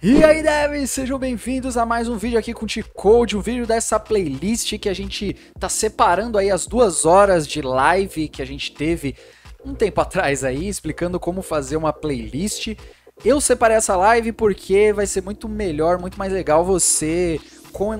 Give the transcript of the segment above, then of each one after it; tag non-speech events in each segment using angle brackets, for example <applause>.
E aí, devs, sejam bem-vindos a mais um vídeo aqui com o T-Code, um vídeo dessa playlist que a gente tá separando aí as duas horas de live que a gente teve um tempo atrás aí, explicando como fazer uma playlist. Eu separei essa live porque vai ser muito melhor, muito mais legal você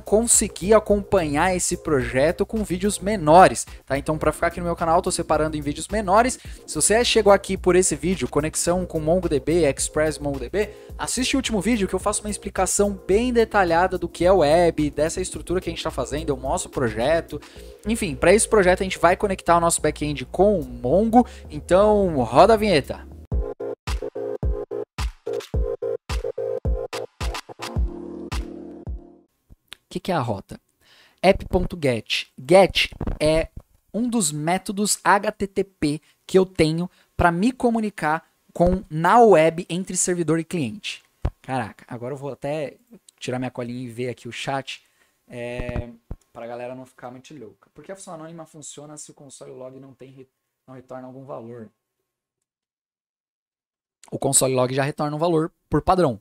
conseguir acompanhar esse projeto com vídeos menores, tá? Então, para ficar aqui no meu canal, tô separando em vídeos menores. Se você chegou aqui por esse vídeo, conexão com MongoDB, Express MongoDB, assiste o último vídeo que eu faço uma explicação bem detalhada do que é web, dessa estrutura que a gente está fazendo, eu mostro o projeto. Enfim, para esse projeto a gente vai conectar o nosso back-end com o Mongo. Então, roda a vinheta. que, que é a rota? app.get. Get é um dos métodos HTTP que eu tenho para me comunicar com na web entre servidor e cliente. Caraca, agora eu vou até tirar minha colinha e ver aqui o chat é, para a galera não ficar muito louca. Porque a função anônima funciona se o console log não, tem, não retorna algum valor. O console log já retorna um valor por padrão,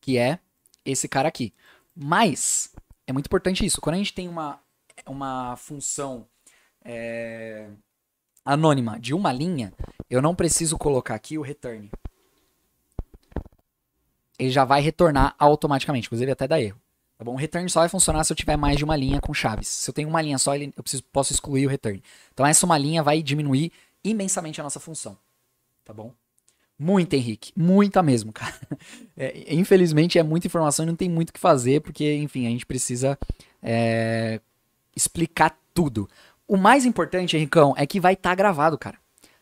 que é esse cara aqui. Mas é muito importante isso. Quando a gente tem uma, uma função é, anônima de uma linha, eu não preciso colocar aqui o return. Ele já vai retornar automaticamente, inclusive até dá erro. Tá bom? O return só vai funcionar se eu tiver mais de uma linha com chaves. Se eu tenho uma linha só, eu preciso, posso excluir o return. Então essa uma linha vai diminuir imensamente a nossa função. Tá bom? Muita, Henrique. Muita mesmo, <laughs> cara. É, infelizmente é muita informação e não tem muito o que fazer, porque, enfim, a gente precisa é, explicar tudo. O mais importante, Henricão, é que vai estar tá gravado, cara.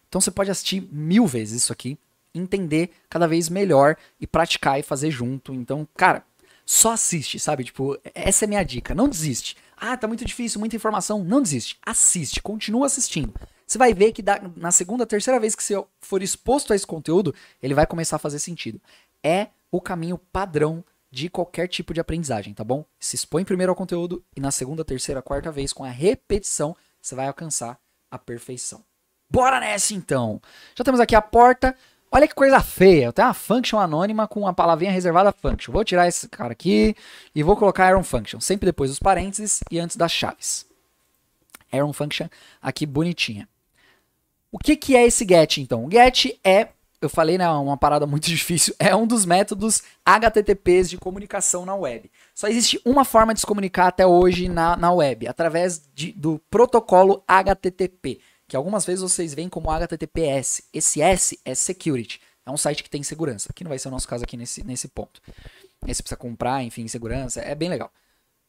Então você pode assistir mil vezes isso aqui, entender cada vez melhor e praticar e fazer junto. Então, cara, só assiste, sabe? Tipo, essa é minha dica. Não desiste. Ah, tá muito difícil, muita informação. Não desiste. Assiste, continua assistindo. Você vai ver que da, na segunda, terceira vez que você for exposto a esse conteúdo, ele vai começar a fazer sentido. É o caminho padrão de qualquer tipo de aprendizagem, tá bom? Se expõe primeiro ao conteúdo e na segunda, terceira, quarta vez, com a repetição, você vai alcançar a perfeição. Bora nessa então! Já temos aqui a porta. Olha que coisa feia. Eu tenho uma function anônima com uma palavrinha reservada function. Vou tirar esse cara aqui e vou colocar Aaron function. Sempre depois dos parênteses e antes das chaves. Aaron function aqui bonitinha. O que, que é esse GET, então? O GET é, eu falei, né, uma parada muito <laughs> difícil, é um dos métodos HTTPs de comunicação na web. Só existe uma forma de se comunicar até hoje na, na web, através de, do protocolo HTTP, que algumas vezes vocês veem como HTTPS. Esse S é security, é um site que tem segurança, que não vai ser o nosso caso aqui nesse, nesse ponto. Esse precisa comprar, enfim, segurança, é bem legal.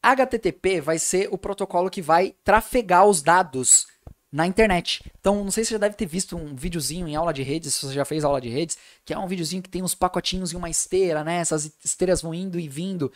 HTTP vai ser o protocolo que vai trafegar os dados na internet. Então, não sei se você já deve ter visto um videozinho em aula de redes, se você já fez aula de redes, que é um videozinho que tem uns pacotinhos e uma esteira, né? Essas esteiras vão indo e vindo.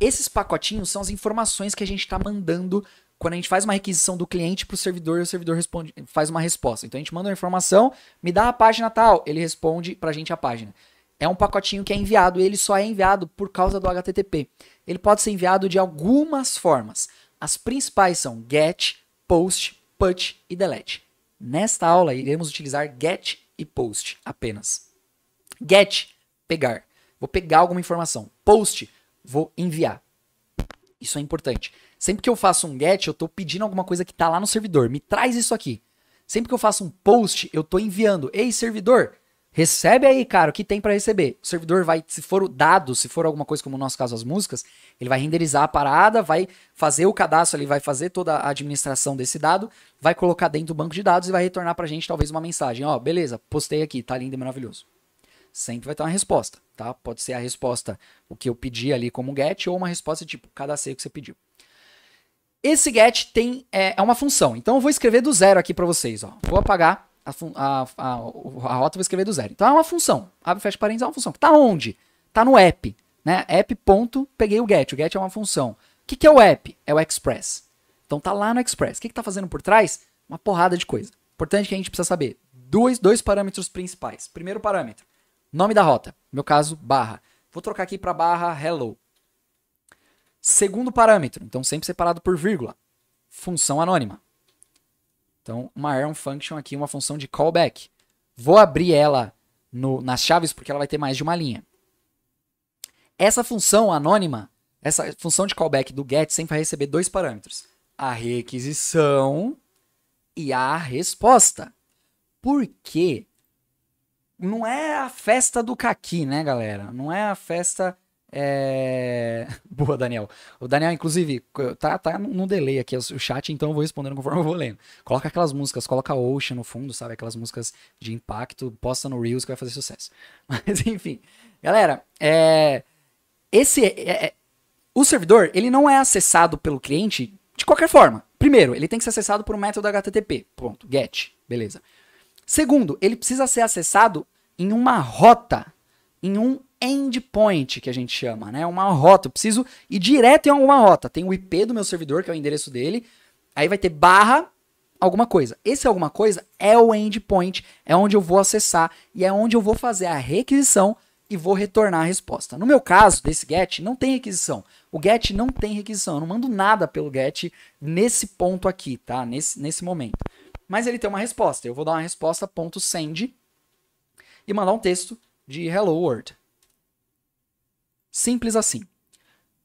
Esses pacotinhos são as informações que a gente está mandando quando a gente faz uma requisição do cliente para o servidor e o servidor responde, faz uma resposta. Então a gente manda uma informação, me dá a página tal, ele responde para a gente a página. É um pacotinho que é enviado, ele só é enviado por causa do HTTP. Ele pode ser enviado de algumas formas. As principais são GET, POST, put e delete. Nesta aula, iremos utilizar get e post apenas. Get, pegar. Vou pegar alguma informação. Post, vou enviar. Isso é importante. Sempre que eu faço um get, eu estou pedindo alguma coisa que está lá no servidor. Me traz isso aqui. Sempre que eu faço um post, eu estou enviando. Ei, servidor, Recebe aí, cara, o que tem para receber. O servidor vai, se for o dado, se for alguma coisa como no nosso caso as músicas, ele vai renderizar a parada, vai fazer o cadastro, ele vai fazer toda a administração desse dado, vai colocar dentro do banco de dados e vai retornar pra gente talvez uma mensagem, ó, beleza, postei aqui, tá lindo e maravilhoso. Sempre vai ter uma resposta, tá? Pode ser a resposta o que eu pedi ali como get ou uma resposta tipo cadastrei o que você pediu. Esse get tem é, é uma função. Então eu vou escrever do zero aqui para vocês, ó. Vou apagar a, a, a, a rota eu vou escrever do zero. Então é uma função. Abre e fecha parênteses é uma função. Tá onde? Tá no app. Né? App. Ponto, peguei o get. O get é uma função. O que, que é o app? É o Express. Então tá lá no Express. O que, que tá fazendo por trás? Uma porrada de coisa. Importante que a gente precisa saber. Dois, dois parâmetros principais. Primeiro parâmetro, nome da rota. No meu caso, barra. Vou trocar aqui para barra hello. Segundo parâmetro, então sempre separado por vírgula. Função anônima. Então, uma arm function aqui, uma função de callback. Vou abrir ela no, nas chaves porque ela vai ter mais de uma linha. Essa função anônima, essa função de callback do get sempre vai receber dois parâmetros: a requisição e a resposta. Por quê? Não é a festa do caqui, né, galera? Não é a festa é... <laughs> Boa, Daniel. O Daniel, inclusive, tá, tá no delay aqui o chat, então eu vou respondendo conforme eu vou lendo. Coloca aquelas músicas, coloca Ocean no fundo, sabe? Aquelas músicas de impacto, posta no Reels que vai fazer sucesso. <laughs> Mas, enfim. Galera, é... esse... É, é, é... O servidor, ele não é acessado pelo cliente de qualquer forma. Primeiro, ele tem que ser acessado por um método HTTP. pronto GET. Beleza. Segundo, ele precisa ser acessado em uma rota, em um endpoint que a gente chama, né? Uma rota. Eu preciso ir direto em alguma rota. Tem o IP do meu servidor, que é o endereço dele. Aí vai ter barra alguma coisa. Esse alguma coisa é o endpoint, é onde eu vou acessar e é onde eu vou fazer a requisição e vou retornar a resposta. No meu caso, desse get, não tem requisição. O get não tem requisição. Eu não mando nada pelo get nesse ponto aqui, tá? Nesse, nesse momento. Mas ele tem uma resposta. Eu vou dar uma resposta ponto .send e mandar um texto de hello world. Simples assim.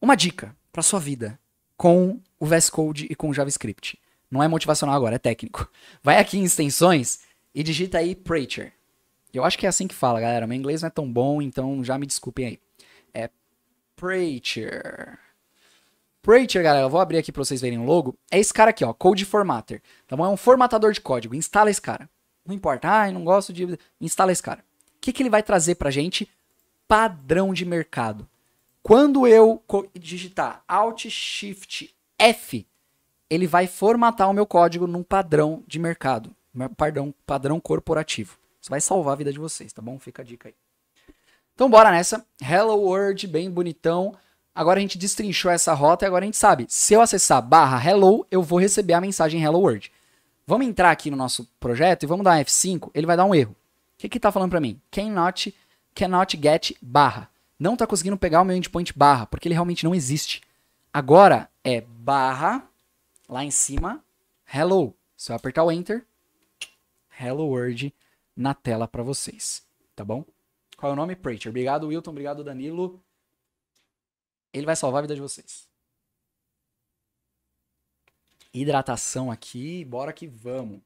Uma dica para sua vida com o VS Code e com o JavaScript. Não é motivacional agora, é técnico. <laughs> Vai aqui em extensões e digita aí Preacher. Eu acho que é assim que fala, galera. Meu inglês não é tão bom, então já me desculpem aí. É Preacher. Preacher, galera, eu vou abrir aqui para vocês verem o logo. É esse cara aqui, ó, Code Formatter. Então é um formatador de código. Instala esse cara. Não importa, ah, não gosto de. Instala esse cara. O que, que ele vai trazer pra gente? Padrão de mercado. Quando eu digitar Alt Shift F, ele vai formatar o meu código num padrão de mercado, padrão, padrão corporativo. Isso vai salvar a vida de vocês, tá bom? Fica a dica aí. Então bora nessa. Hello World, bem bonitão. Agora a gente destrinchou essa rota e agora a gente sabe, se eu acessar barra hello, eu vou receber a mensagem hello world. Vamos entrar aqui no nosso projeto e vamos dar um F5, ele vai dar um erro. O que que tá falando para mim? Cannot, cannot get barra não está conseguindo pegar o meu endpoint barra, porque ele realmente não existe. Agora é barra, lá em cima, hello. Se eu apertar o enter, hello world na tela para vocês, tá bom? Qual é o nome? Preacher. Obrigado, Wilton. Obrigado, Danilo. Ele vai salvar a vida de vocês. Hidratação aqui, bora que vamos.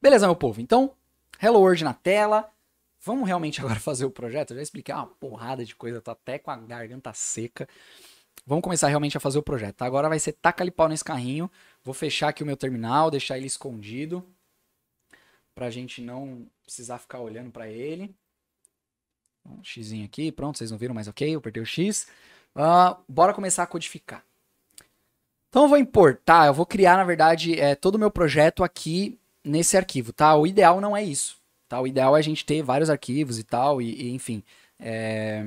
Beleza, meu povo. Então, hello world na tela. Vamos realmente <laughs> agora fazer o projeto? Eu já expliquei uma porrada de coisa, tô até com a garganta seca. Vamos começar realmente a fazer o projeto. Agora vai ser taca-lhe pau nesse carrinho. Vou fechar aqui o meu terminal, deixar ele escondido. Pra gente não precisar ficar olhando para ele. Um xzinho aqui, pronto, vocês não viram, mas ok, eu apertei o X. Uh, bora começar a codificar. Então eu vou importar, eu vou criar, na verdade, é, todo o meu projeto aqui nesse arquivo, tá? O ideal não é isso tal O ideal é a gente ter vários arquivos e tal, e, e enfim, é,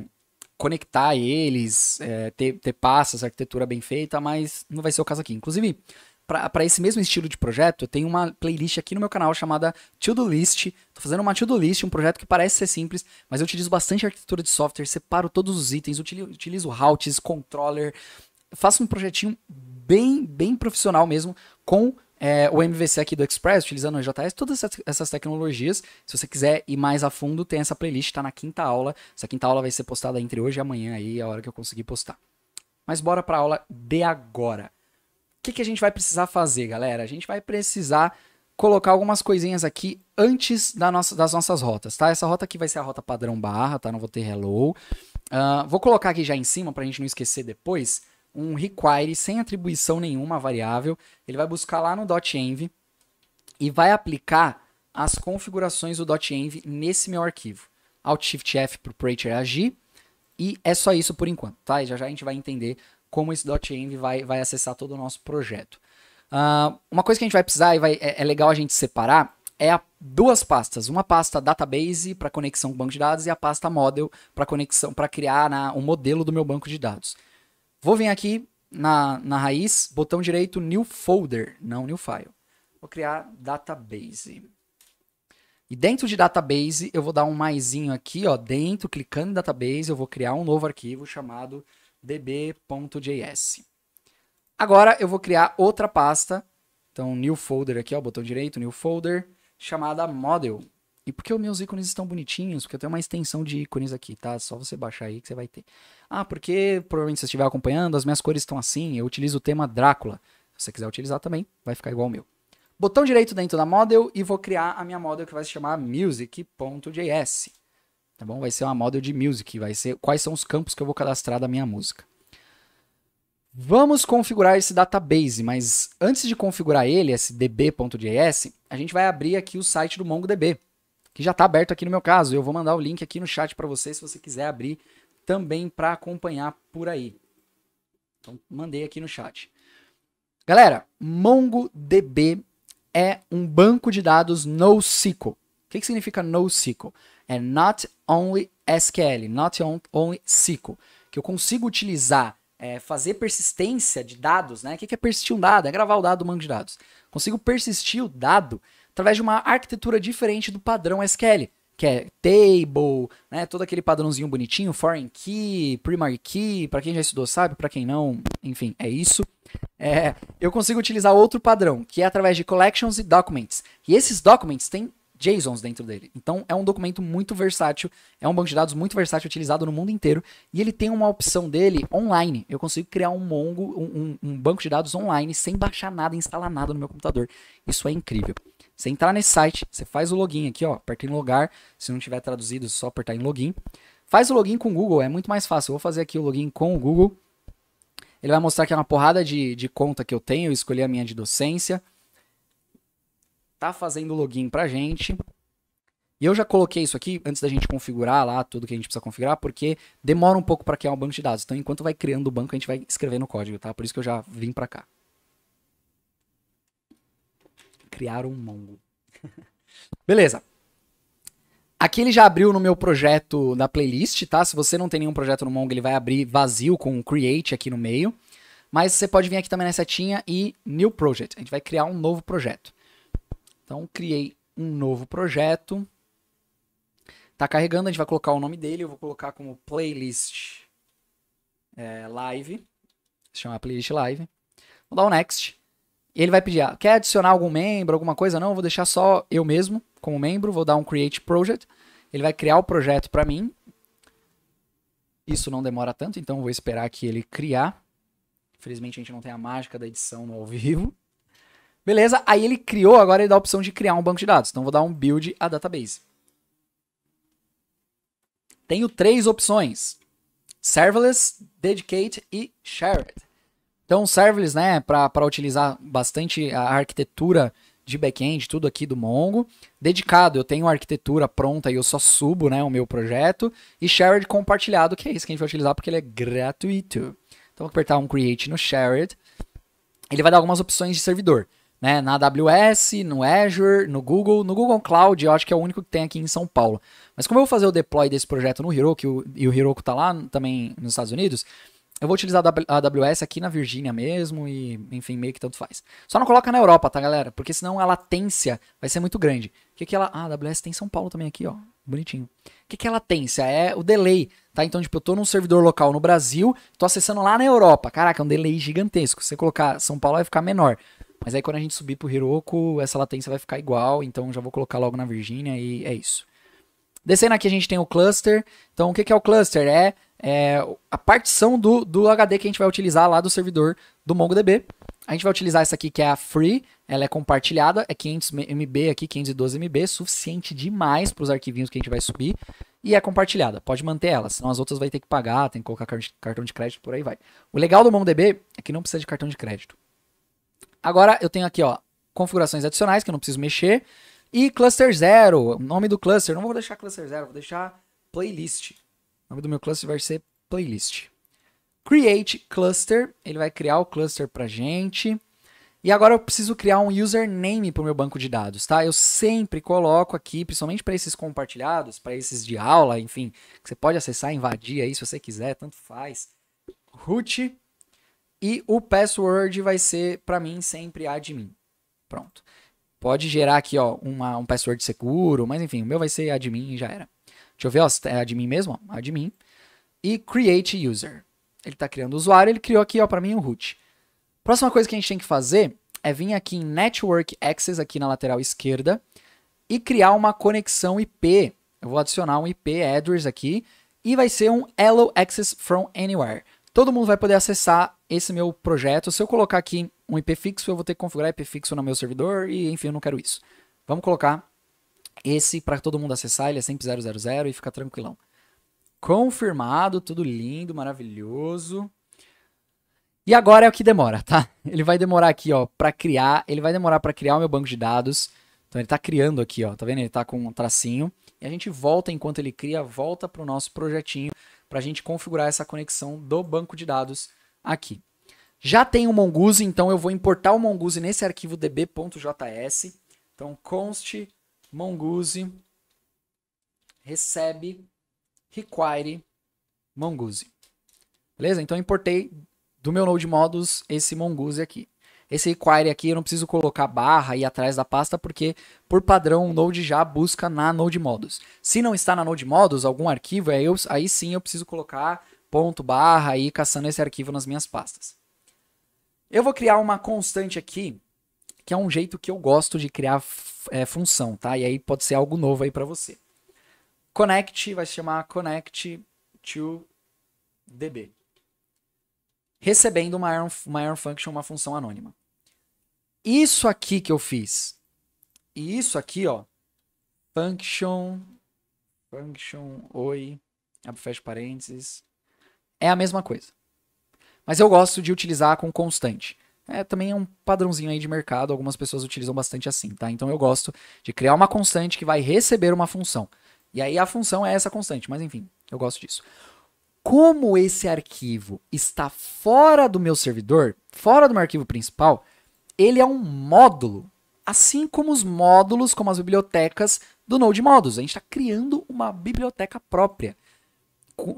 conectar eles, é, ter, ter passas, arquitetura bem feita, mas não vai ser o caso aqui. Inclusive, para esse mesmo estilo de projeto, eu tenho uma playlist aqui no meu canal chamada To-Do List. Estou fazendo uma To-Do List, um projeto que parece ser simples, mas eu utilizo bastante arquitetura de software, separo todos os itens, utilizo, utilizo routes, controller, faço um projetinho bem, bem profissional mesmo, com é, o MVC aqui do Express, utilizando o JS, todas essas tecnologias. Se você quiser ir mais a fundo, tem essa playlist, tá na quinta aula. Essa quinta aula vai ser postada entre hoje e amanhã, aí, é a hora que eu conseguir postar. Mas bora para a aula de agora. O que, que a gente vai precisar fazer, galera? A gente vai precisar colocar algumas coisinhas aqui antes da nossa, das nossas rotas, tá? Essa rota aqui vai ser a rota padrão barra, tá? Não vou ter hello. Uh, vou colocar aqui já em cima para a gente não esquecer depois um require sem atribuição nenhuma variável. Ele vai buscar lá no .env e vai aplicar as configurações do .env nesse meu arquivo. Alt Shift F para o Preacher agir. E é só isso por enquanto, tá? E já já a gente vai entender como esse .env vai, vai acessar todo o nosso projeto. Uh, uma coisa que a gente vai precisar e vai, é, é legal a gente separar é a, duas pastas. Uma pasta database para conexão com banco de dados e a pasta model para conexão para criar na, um modelo do meu banco de dados. Vou vir aqui na, na raiz, botão direito, New Folder, não New File. Vou criar Database. E dentro de Database, eu vou dar um maisinho aqui, ó, dentro, clicando em Database, eu vou criar um novo arquivo chamado db.js. Agora eu vou criar outra pasta, então New Folder aqui, ó, botão direito, New Folder, chamada Model. E porque os meus ícones estão bonitinhos, porque eu tenho uma extensão de ícones aqui, tá? Só você baixar aí que você vai ter. Ah, porque provavelmente você estiver acompanhando, as minhas cores estão assim, eu utilizo o tema Drácula. Se você quiser utilizar também, vai ficar igual o meu. Botão direito dentro da model e vou criar a minha model que vai se chamar music.js. Tá bom? Vai ser uma model de music, vai ser quais são os campos que eu vou cadastrar da minha música. Vamos configurar esse database, mas antes de configurar ele, esse db.js, a gente vai abrir aqui o site do MongoDB que já está aberto aqui no meu caso. Eu vou mandar o link aqui no chat para você, se você quiser abrir também para acompanhar por aí. Então, mandei aqui no chat. Galera, MongoDB é um banco de dados NoSQL. O que, que significa NoSQL? É Not Only SQL, Not Only SQL, que eu consigo utilizar é fazer persistência de dados, né? O que é persistir um dado? É gravar o dado do banco de dados. Consigo persistir o dado através de uma arquitetura diferente do padrão SQL, que é table, né, todo aquele padrãozinho bonitinho, foreign key, primary key, para quem já estudou sabe, para quem não, enfim, é isso. É, eu consigo utilizar outro padrão, que é através de collections e documents. E esses documents têm JSONs dentro dele. Então é um documento muito versátil, é um banco de dados muito versátil, utilizado no mundo inteiro. E ele tem uma opção dele online. Eu consigo criar um Mongo, um, um, um banco de dados online, sem baixar nada, instalar nada no meu computador. Isso é incrível. Você entrar nesse site, você faz o login aqui, ó, aperta em logar. Se não tiver traduzido, é só apertar em login. Faz o login com o Google, é muito mais fácil. Eu vou fazer aqui o login com o Google. Ele vai mostrar que é uma porrada de, de conta que eu tenho. Eu escolhi a minha de docência. Tá fazendo o login pra gente. E eu já coloquei isso aqui antes da gente configurar lá tudo que a gente precisa configurar, porque demora um pouco para criar um banco de dados. Então, enquanto vai criando o banco, a gente vai escrevendo o código, tá? Por isso que eu já vim para cá criar um Mongo. <laughs> Beleza. Aqui ele já abriu no meu projeto da playlist, tá? Se você não tem nenhum projeto no Mongo, ele vai abrir vazio com create aqui no meio. Mas você pode vir aqui também na setinha e new project. A gente vai criar um novo projeto. Então, criei um novo projeto. Tá carregando, a gente vai colocar o nome dele. Eu vou colocar como playlist é, live. Se chama playlist live. Vou dar o next ele vai pedir, ah, quer adicionar algum membro, alguma coisa? Não, vou deixar só eu mesmo como membro, vou dar um create project. Ele vai criar o projeto para mim. Isso não demora tanto, então vou esperar que ele criar. Infelizmente a gente não tem a mágica da edição no ao vivo. Beleza, aí ele criou, agora ele dá a opção de criar um banco de dados. Então vou dar um build a database. Tenho três opções: serverless, dedicate e shared. Então, serverless, né, para utilizar bastante a arquitetura de back-end, tudo aqui do Mongo. Dedicado, eu tenho a arquitetura pronta e eu só subo, né, o meu projeto. E shared compartilhado, que é isso que a gente vai utilizar porque ele é gratuito. Então, vou apertar um create no shared. Ele vai dar algumas opções de servidor, né, na AWS, no Azure, no Google, no Google Cloud, eu acho que é o único que tem aqui em São Paulo. Mas como eu vou fazer o deploy desse projeto no Heroku, e o Heroku tá lá também nos Estados Unidos, eu vou utilizar a AWS aqui na Virgínia mesmo e, enfim, meio que tanto faz. Só não coloca na Europa, tá, galera? Porque senão a latência vai ser muito grande. O que que ela... Ah, a AWS tem São Paulo também aqui, ó. Bonitinho. O que que é latência? É o delay, tá? Então, tipo, eu tô num servidor local no Brasil, tô acessando lá na Europa. Caraca, é um delay gigantesco. Se você colocar São Paulo vai ficar menor. Mas aí quando a gente subir pro Heroku, essa latência vai ficar igual, então já vou colocar logo na Virgínia e é isso. Descendo aqui a gente tem o cluster. Então o que, que é o cluster? É, é a partição do, do HD que a gente vai utilizar lá do servidor do MongoDB. A gente vai utilizar essa aqui que é a free, ela é compartilhada, é 500 MB aqui, 512 MB, suficiente demais para os arquivinhos que a gente vai subir e é compartilhada. Pode manter ela, senão as outras vai ter que pagar, tem que colocar cartão de crédito, por aí vai. O legal do MongoDB é que não precisa de cartão de crédito. Agora eu tenho aqui, ó, configurações adicionais que eu não preciso mexer. E Cluster Zero, o nome do cluster, não vou deixar Cluster Zero, vou deixar Playlist. O nome do meu cluster vai ser Playlist. Create Cluster, ele vai criar o cluster para gente. E agora eu preciso criar um username para o meu banco de dados, tá? Eu sempre coloco aqui, principalmente para esses compartilhados, para esses de aula, enfim, que você pode acessar, invadir aí se você quiser, tanto faz. Root e o password vai ser para mim sempre admin. Pronto pode gerar aqui, ó, uma, um password seguro, mas enfim, o meu vai ser admin e já era. Deixa eu ver, ó, se é admin mesmo, ó, admin. E create user. Ele está criando usuário, ele criou aqui, ó, para mim um root. Próxima coisa que a gente tem que fazer é vir aqui em Network Access, aqui na lateral esquerda, e criar uma conexão IP. Eu vou adicionar um IP address aqui, e vai ser um Hello Access From Anywhere. Todo mundo vai poder acessar esse meu projeto, se eu colocar aqui um IP fixo, eu vou ter que configurar IP fixo no meu servidor e enfim, eu não quero isso. Vamos colocar esse para todo mundo acessar, ele é sempre 000 e fica tranquilão. Confirmado, tudo lindo, maravilhoso. E agora é o que demora, tá? <laughs> Ele vai demorar aqui, ó, para criar, ele vai demorar para criar o meu banco de dados. Então ele está criando aqui, ó, tá vendo? Ele está com um tracinho. E a gente volta enquanto ele cria, volta para o nosso projetinho para a gente configurar essa conexão do banco de dados aqui. Já tem o Mongoose, então eu vou importar o Mongoose nesse arquivo db.js. Então const mongoose recebe require mongoose. Beleza? Então eu importei do meu node modus esse mongoose aqui. Esse require aqui eu não preciso colocar barra e atrás da pasta porque por padrão o node já busca na node modus. Se não está na node modus algum arquivo, aí, eu, aí sim eu preciso colocar ponto, barra e caçando esse arquivo nas minhas pastas. Eu vou criar uma constante aqui, que é um jeito que eu gosto de criar é, função, tá? E aí pode ser algo novo aí para você. Connect vai se chamar connect to db. Recebendo uma iron, uma iron function, uma função anônima. Isso aqui que eu fiz. E isso aqui, ó. Function. Function. Oi. Abro fecha parênteses é a mesma coisa. Mas eu gosto de utilizar com constante. É, também é um padrãozinho aí de mercado, algumas pessoas utilizam bastante assim, tá? Então eu gosto de criar uma constante que vai receber uma função. E aí a função é essa constante, mas enfim, eu gosto disso. Como esse arquivo está fora do meu servidor, fora do meu arquivo principal, ele é um módulo, assim como os módulos, como as bibliotecas do Node Modules. A gente está criando uma biblioteca própria.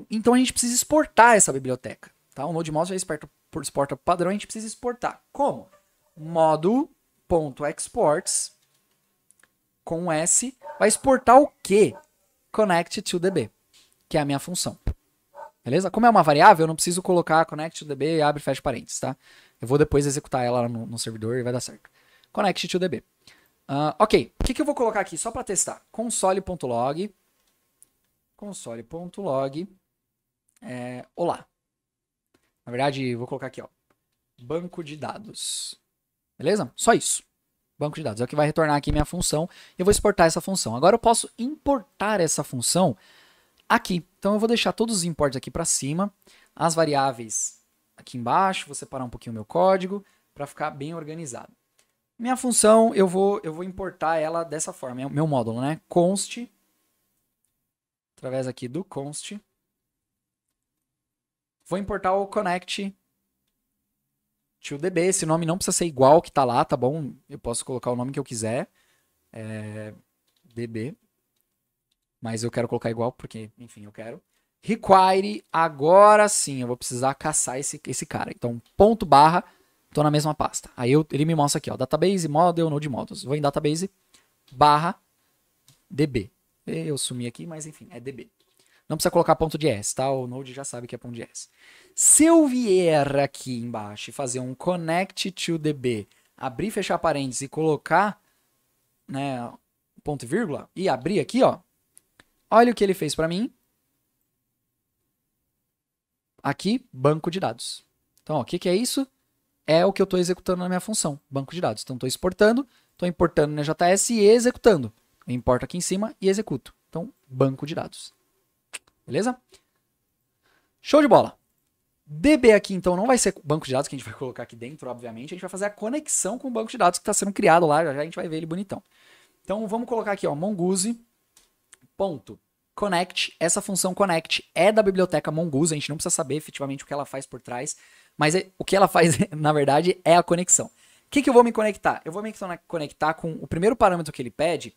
Então a gente precisa exportar essa biblioteca. Tá? O Node já é exporta, exporta padrão, a gente precisa exportar. Como? Modo.exports com S vai exportar o que? Connect to DB, que é a minha função. Beleza? Como é uma variável, eu não preciso colocar connect to DB e abre e fecha parênteses, tá? Eu vou depois executar ela no, no servidor e vai dar certo. Connect to DB. Uh, ah, ok, o que, que eu vou colocar aqui só para testar? Console.log console.log. É, olá. Na verdade, vou colocar aqui, ó. Banco de dados. Beleza? Só isso. Banco de dados. É o que vai retornar aqui minha função. Eu vou exportar essa função. Agora eu posso importar essa função aqui. Então eu vou deixar todos os imports aqui para cima. As variáveis aqui embaixo. Vou separar um pouquinho o meu código para ficar bem organizado. Minha função, eu vou, eu vou importar ela dessa forma. É o meu módulo, né? Const através aqui do const. Vou importar o connect to DB. Esse nome não precisa ser igual ao que está lá, tá bom? Eu posso colocar o nome que eu quiser. É, DB. Mas eu quero colocar igual porque, enfim, eu quero. Require, agora sim, eu vou precisar caçar esse, esse cara. Então, ponto barra, tô na mesma pasta. Aí eu, ele me mostra aqui, ó, database, model, node models. Vou em database, barra, db. Eu sumi aqui, mas enfim, é DB. Não precisa colocar ponto de S, tá? O Node já sabe que é ponto de S. Se eu vier aqui embaixo e fazer um connect to DB, abrir e fechar parênteses e colocar, né, ponto e vírgula, e abrir aqui, ó. Olha o que ele fez para mim. Aqui, banco de dados. Então, o que, que é isso? É o que eu estou executando na minha função, banco de dados. Então, estou exportando, estou importando na JS e executando. Eu importo aqui em cima e executo. Então, banco de dados. Beleza? Show de bola. DB aqui, então, não vai ser banco de dados que a gente vai <laughs> colocar aqui dentro, obviamente. A gente vai fazer a conexão com o banco de dados que está sendo criado lá. Já, já a gente vai ver ele bonitão. Então, vamos colocar aqui, ó, mongoose ponto connect, essa função connect é da biblioteca Mongoose, a gente não precisa saber efetivamente o que ela faz por trás, mas é, o que ela faz, <laughs> na verdade, é a conexão. O que, que eu vou me conectar? Eu vou me conectar com o primeiro parâmetro que ele pede,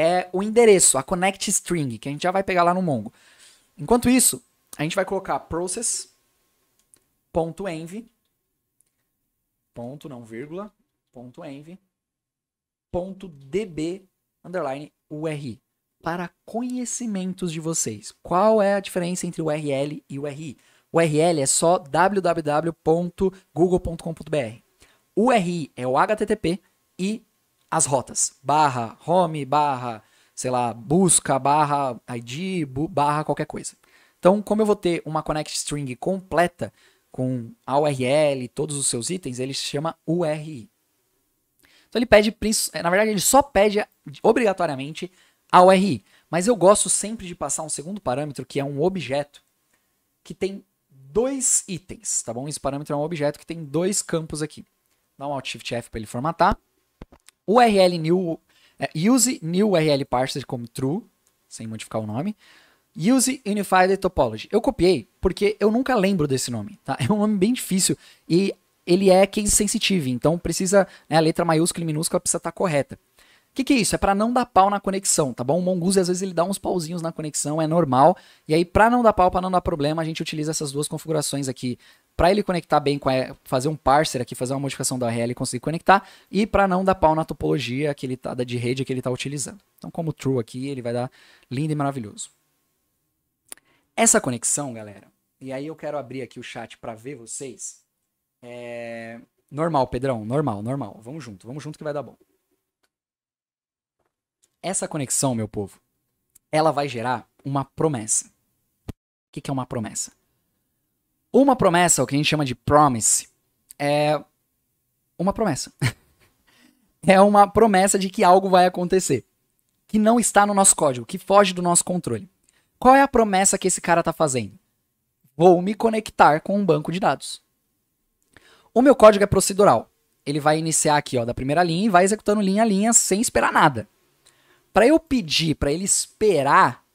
é o endereço, a connect string, que a gente já vai pegar lá no Mongo. Enquanto isso, a gente vai colocar process.env, ponto, não vírgula, ponto env, ponto db, underline, URI, para conhecimentos de vocês. Qual é a diferença entre o URL e o URI? O URL é só www.google.com.br. URI é o HTTP e as rotas, barra home, barra, sei lá, busca, barra ID, barra qualquer coisa. Então, como eu vou ter uma connect string completa com a URL, todos os seus itens, ele se chama URI. Então ele pede, na verdade, ele só pede obrigatoriamente a URI. Mas eu gosto sempre de passar um segundo parâmetro, que é um objeto, que tem dois itens, tá bom? Esse parâmetro é um objeto que tem dois campos aqui. Dá um Alt Shift F para ele formatar. URL new, é, use new URL parser como true, sem modificar o nome. Use Unified Topology. Eu copiei porque eu nunca lembro desse nome, tá? <laughs> É um nome bem difícil e ele é case sensitive, então precisa, né, a letra maiúscula e minúscula precisa estar tá correta. O que, que é isso? É para não dar pau na conexão, tá bom? O Mongoose às vezes ele dá uns pauzinhos na conexão, é normal. E aí, para não dar pau, para não dar problema, a gente utiliza essas duas configurações aqui: para ele conectar bem com a, fazer um parser aqui, fazer uma modificação da URL e conseguir conectar, e para não dar pau na topologia que ele tá, de rede que ele está utilizando. Então, como true aqui, ele vai dar lindo e maravilhoso. Essa conexão, galera, e aí eu quero abrir aqui o chat para ver vocês. É... Normal, Pedrão, normal, normal. Vamos junto, vamos junto que vai dar bom. Essa conexão, meu povo, ela vai gerar uma promessa. O que, que é uma promessa? Uma promessa, o que a gente chama de promise, é uma promessa. <laughs> é uma promessa de que algo vai acontecer, que não está no nosso código, que foge do nosso controle. Qual é a promessa que esse cara está fazendo? Vou me conectar com um banco de dados. O meu código é procedural. Ele vai iniciar aqui, ó, da primeira linha e vai executando linha a linha sem esperar nada. Para eu pedir para ele esperar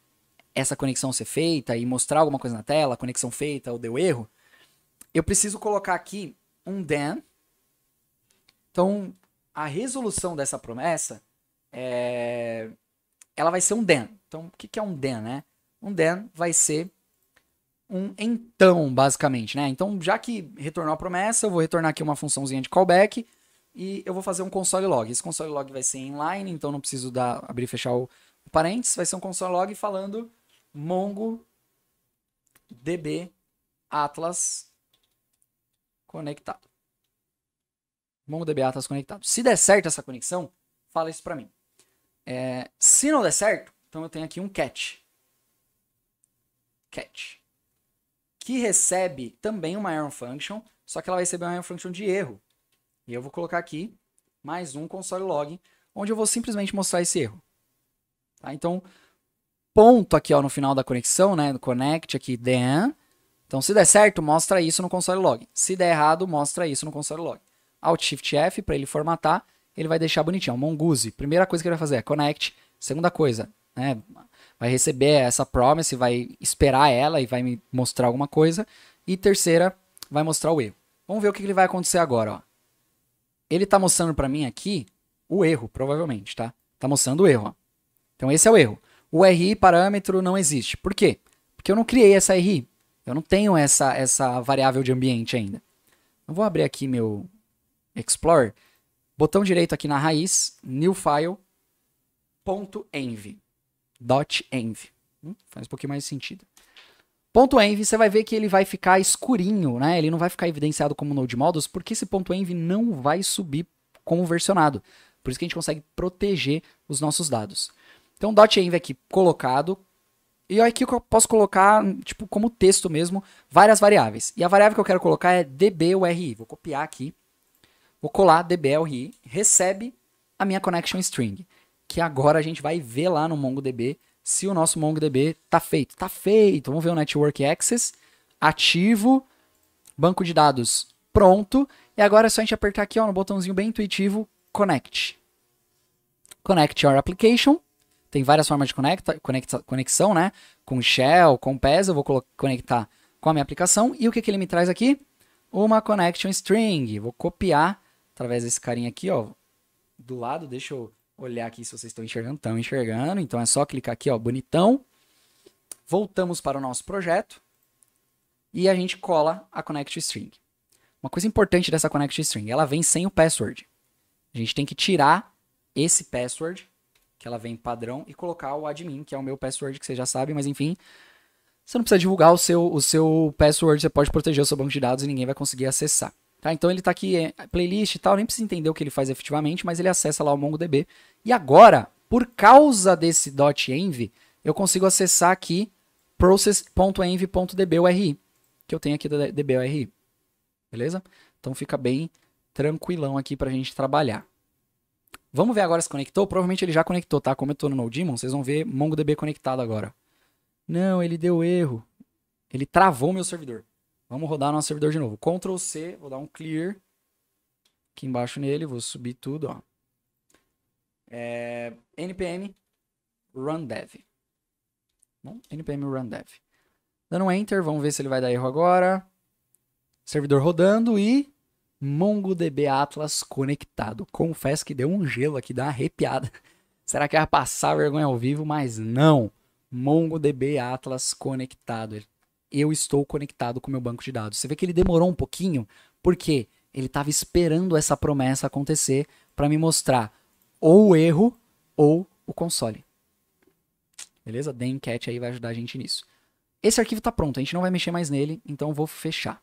essa conexão ser feita e mostrar alguma coisa na tela, conexão feita ou deu erro, eu preciso colocar aqui um then. Então, a resolução dessa promessa é... ela vai ser um then. Então, o que é um then, né? Um then vai ser um então, basicamente, né? Então, já que retornou a promessa, eu vou retornar aqui uma funçãozinha de callback e eu vou fazer um console log. Esse console log vai ser inline, então não preciso dar, abrir e fechar o, o parênteses, vai ser um console log falando Mongo, DB, Atlas conectado. MongoDB Atlas conectado. Se der certo essa conexão, fala isso para mim. É, se não der certo, então eu tenho aqui um catch. Catch. Que recebe também uma error function, só que ela vai receber uma error function de erro. E eu vou colocar aqui mais um console log, onde eu vou simplesmente mostrar esse erro. Tá? Então, ponto aqui ó, no final da conexão, né? Do connect aqui, then. Então, se der certo, mostra isso no console log. Se der errado, mostra isso no console log. Alt Shift F para ele formatar, ele vai deixar bonitinho. Mongoose. Primeira coisa que ele vai fazer é connect. Segunda coisa, né? Vai receber essa promise, vai esperar ela e vai me mostrar alguma coisa. E terceira, vai mostrar o erro. Vamos ver o que, que vai acontecer agora, ó. Ele está mostrando para mim aqui o erro, provavelmente, tá? Tá mostrando o erro, ó. Então esse é o erro o RI parâmetro não existe. Por quê? Porque eu não criei essa RI. Eu não tenho essa, essa variável de ambiente ainda. Eu vou abrir aqui meu Explore. Botão direito aqui na raiz, New File, ponto .env. Dot .env. Hum, faz um pouquinho mais sentido. Ponto .env, você vai ver que ele vai ficar escurinho, né? Ele não vai ficar evidenciado como node models, porque esse ponto .env não vai subir como versionado. Por isso que a gente consegue proteger os nossos dados. Então, dot .env aqui colocado. E aqui eu posso colocar, tipo, como texto mesmo, várias variáveis. E a variável que eu quero colocar é dburi. Vou copiar aqui. Vou colar dburi. Recebe a minha connection string. Que agora a gente vai ver lá no MongoDB se o nosso MongoDB está feito. está feito. Vamos ver o Network Access. Ativo. Banco de dados pronto. E agora é só a gente apertar aqui ó, no botãozinho bem intuitivo, Connect. Connect your application tem várias formas de conecta, conecta, conexão, né? Com Shell, com PES, eu vou conectar com a minha aplicação. E o que, que ele me traz aqui? Uma connection string. Vou copiar através desse carinha aqui, ó, do lado. Deixa eu olhar aqui se vocês estão enxergando. Estão enxergando. Então é só clicar aqui, ó, bonitão. Voltamos para o nosso projeto. E a gente cola a connection string. Uma coisa importante dessa connection string, ela vem sem o password. A gente tem que tirar esse password que ela vem padrão, e colocar o admin, que é o meu password que você já sabe, mas enfim. Você não precisa divulgar o seu, o seu password, você pode proteger o seu banco de dados e ninguém vai conseguir acessar. Tá? Então ele está aqui, é, playlist e tal, nem precisa entender o que ele faz efetivamente, mas ele acessa lá o MongoDB. E agora, por causa desse .env, eu consigo acessar aqui process.env.dburi, que eu tenho aqui da dburi. Beleza? Então fica bem tranquilão aqui para a gente trabalhar. Vamos ver agora se conectou? Provavelmente ele já conectou, tá? Como eu tô no NoDemon, vocês vão ver MongoDB conectado agora. Não, ele deu erro. Ele travou meu servidor. Vamos rodar nosso servidor de novo. Ctrl C, vou dar um clear aqui embaixo nele, vou subir tudo, ó. É, npm run dev. Bom, npm run dev. Dando um enter, vamos ver se ele vai dar erro agora. Servidor rodando e MongoDB Atlas conectado. Confesso que deu um gelo aqui, deu uma arrepiada. <laughs> Será que ia passar vergonha ao vivo? Mas não. MongoDB Atlas conectado. Eu estou conectado com o meu banco de dados. Você vê que ele demorou um pouquinho, porque ele estava esperando essa promessa acontecer para me mostrar ou o erro ou o console. Beleza? The enquete aí vai ajudar a gente nisso. Esse arquivo está pronto, a gente não vai mexer mais nele, então vou fechar.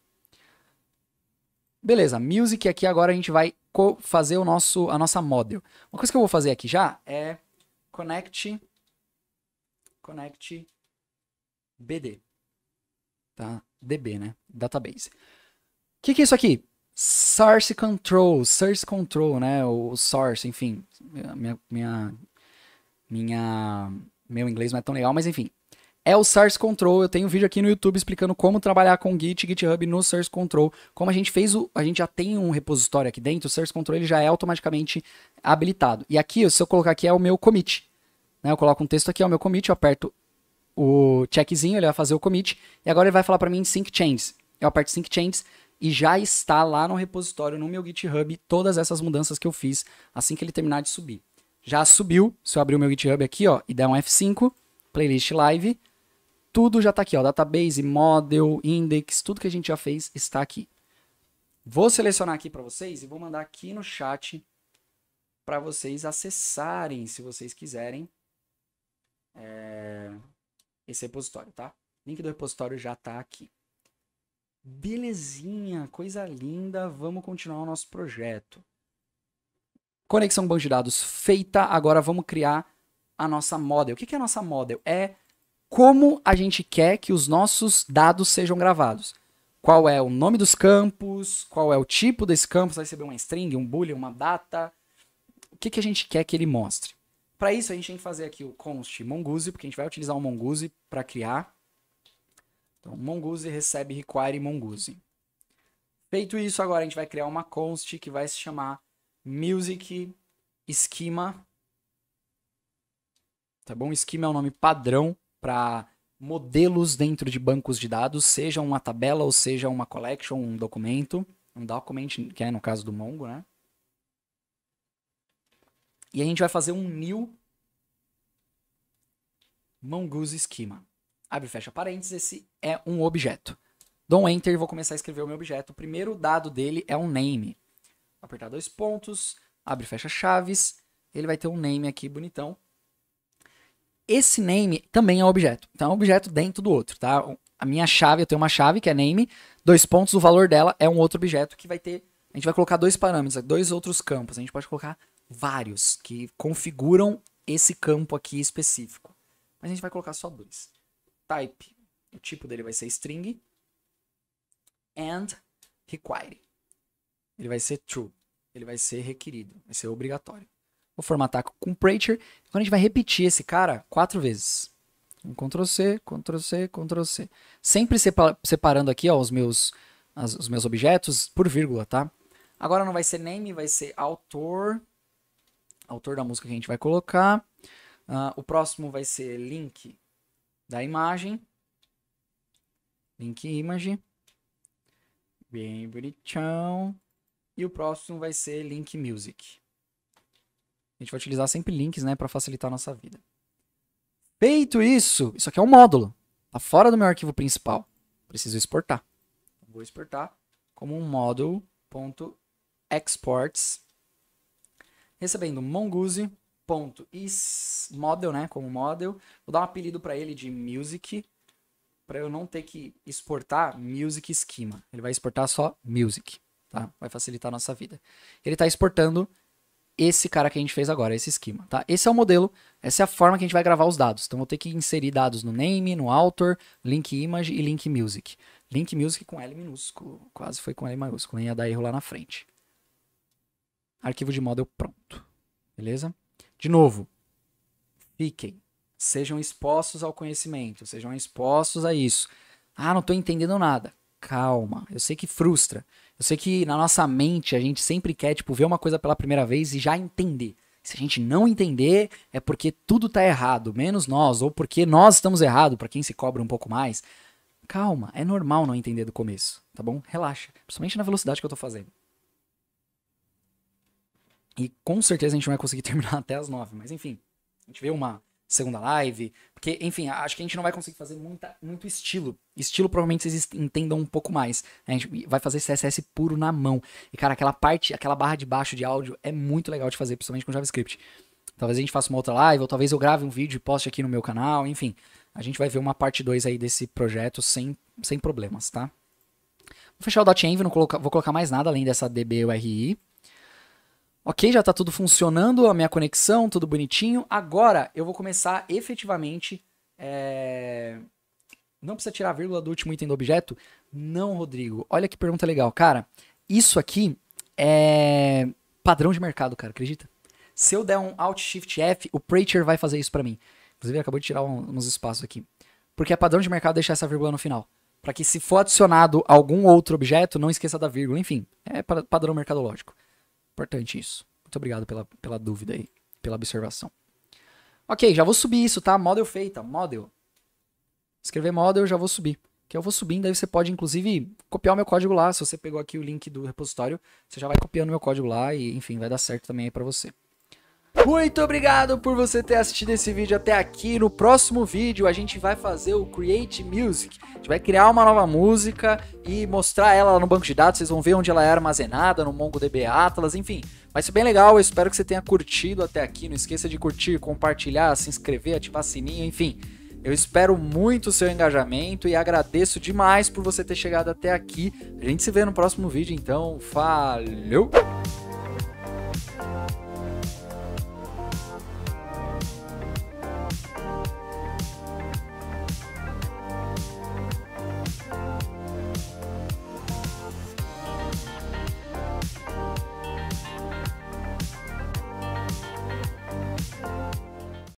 Beleza, music aqui agora a gente vai fazer o nosso, a nossa model. Uma coisa que eu vou fazer aqui já é connect connect BD. Tá? DB, né? Database. O que, que é isso aqui? Source Control, Source Control, né? O Source, enfim. Minha, minha, minha, meu inglês não é tão legal, mas enfim é o Source Control. Eu tenho um vídeo aqui no YouTube explicando como trabalhar com Git, GitHub no Source Control. Como a gente fez o, a gente já tem um repositório aqui dentro, o Source Control ele já é automaticamente habilitado. E aqui, se eu colocar aqui é o meu commit, né? Eu coloco um texto aqui, é o meu commit, eu aperto o checkzinho, ele vai fazer o commit e agora ele vai falar para mim sync changes. Eu aperto sync changes e já está lá no repositório no meu GitHub todas essas mudanças que eu fiz assim que ele terminar de subir. Já subiu, se eu abrir o meu GitHub aqui, ó, e der um F5, playlist live, tudo já está aqui, ó, database, model, index, tudo que a gente já fez está aqui. Vou selecionar aqui para vocês e vou mandar aqui no chat para vocês acessarem, se vocês quiserem, é, esse repositório, tá? O link do repositório já está aqui. Belezinha, coisa linda, vamos continuar o nosso projeto. Conexão banco de dados feita, agora vamos criar a nossa model. O que é a nossa model? É como a gente quer que os nossos dados sejam gravados. Qual é o nome dos campos, qual é o tipo desse campo, vai receber uma string, um boolean, uma data. O que, que a gente quer que ele mostre? Para isso, a gente tem que fazer aqui o const mongoose, porque a gente vai utilizar o mongoose para criar. Então, mongoose recebe require mongoose. Feito isso, agora a gente vai criar uma const que vai se chamar music schema. Tá bom? Schema é o nome padrão para modelos dentro de bancos de dados, seja uma tabela ou seja uma collection, um documento, um document, que é no caso do Mongo, né? E a gente vai fazer um new mongoose schema. Abre e fecha parênteses, esse é um objeto. Dou um enter e vou começar a escrever o meu objeto. O primeiro dado dele é um name. Vou apertar dois pontos, abre e fecha chaves. Ele vai ter um name aqui bonitão. Esse name também é um objeto. Então é um objeto dentro do outro, tá? A minha chave, eu tenho uma chave que é name, dois pontos, o valor dela é um outro objeto que vai ter. A gente vai colocar dois parâmetros, dois outros campos. A gente pode colocar vários que configuram esse campo aqui específico. Mas a gente vai colocar só dois. Type, o tipo dele vai ser string. And require. Ele vai ser true. Ele vai ser requerido, vai ser obrigatório vou formatar com Prater. Agora a gente vai repetir esse cara quatro vezes. Ctrl C, Ctrl C, Ctrl C. Sempre separando aqui ó, os, meus, as, os meus objetos por vírgula, tá? Agora não vai ser name, vai ser autor. Autor da música que a gente vai colocar. Uh, o próximo vai ser link da imagem. Link image. Bem bonitão. E o próximo vai ser link music. A gente vai utilizar sempre links, né, para facilitar a nossa vida. Feito isso, isso aqui é um módulo. Tá fora do meu arquivo principal. Preciso exportar. Então, vou exportar como um model.exports. Recebendo mongoose.ismodel, né, como model. Vou dar um apelido para ele de music, para eu não ter que exportar music schema. Ele vai exportar só music, tá? Vai facilitar a nossa vida. Ele está exportando esse cara que a gente fez agora, esse esquema, tá? Esse é o modelo, essa é a forma que a gente vai gravar os dados. Então, vou ter que inserir dados no name, no author, link image e link music. Link music com L minúsculo, quase foi com L maiúsculo, ia dar erro lá na frente. Arquivo de model pronto, beleza? De novo, fiquem, sejam expostos ao conhecimento, sejam expostos a isso. Ah, não estou entendendo nada. Calma, eu sei que frustra. Eu sei que na nossa mente a gente sempre quer, tipo, ver uma coisa pela primeira vez e já entender. Se a gente não entender, é porque tudo tá errado, menos nós, ou porque nós estamos errados, para quem se cobra um pouco mais. Calma, é normal não entender do começo, tá bom? Relaxa, principalmente na velocidade que eu tô fazendo. E com certeza a gente não vai conseguir <laughs> terminar até as nove, mas enfim, a gente vê uma segunda live. Porque, enfim, acho que a gente não vai conseguir fazer muita, muito estilo. Estilo provavelmente vocês entendam um pouco mais. Né? A gente vai fazer CSS puro na mão. E, cara, aquela parte, aquela barra de baixo de áudio é muito legal de fazer, principalmente com JavaScript. Talvez a gente faça uma outra live, ou talvez eu grave um vídeo e poste aqui no meu canal, enfim. A gente vai ver uma parte 2 aí desse projeto sem, sem problemas, tá? Vou fechar o .env, não coloca, vou colocar mais nada além dessa db URI. Ok, já está tudo funcionando, a minha conexão, tudo bonitinho. Agora eu vou começar efetivamente. É... Não precisa tirar a vírgula do último item do objeto? Não, Rodrigo. Olha que pergunta legal. Cara, isso aqui é padrão de mercado, cara, acredita? Se eu der um Alt Shift F, o Preacher vai fazer isso para mim. Inclusive, ele acabou de tirar um, uns espaços aqui. Porque é padrão de mercado deixar essa vírgula no final. Para que, se for adicionado algum outro objeto, não esqueça da vírgula. Enfim, é padrão mercadológico. Importante isso. Muito obrigado pela, pela dúvida aí, pela observação. Ok, já vou subir isso, tá? Model feita, model. Escrever model, já vou subir. Que eu vou subindo, aí você pode, inclusive, copiar o meu código lá. Se você pegou aqui o link do repositório, você já vai copiando o meu código lá e, enfim, vai dar certo também aí pra você. Muito obrigado por você ter assistido esse vídeo até aqui. No próximo vídeo a gente vai fazer o Create Music. A gente vai criar uma nova música e mostrar ela no banco de dados. Vocês vão ver onde ela é armazenada, no MongoDB Atlas, enfim. Vai ser bem legal, eu espero que você tenha curtido até aqui. Não esqueça de curtir, compartilhar, se inscrever, ativar sininho, enfim. Eu espero muito o seu engajamento e agradeço demais por você ter chegado até aqui. A gente se vê no próximo vídeo, então. Falou!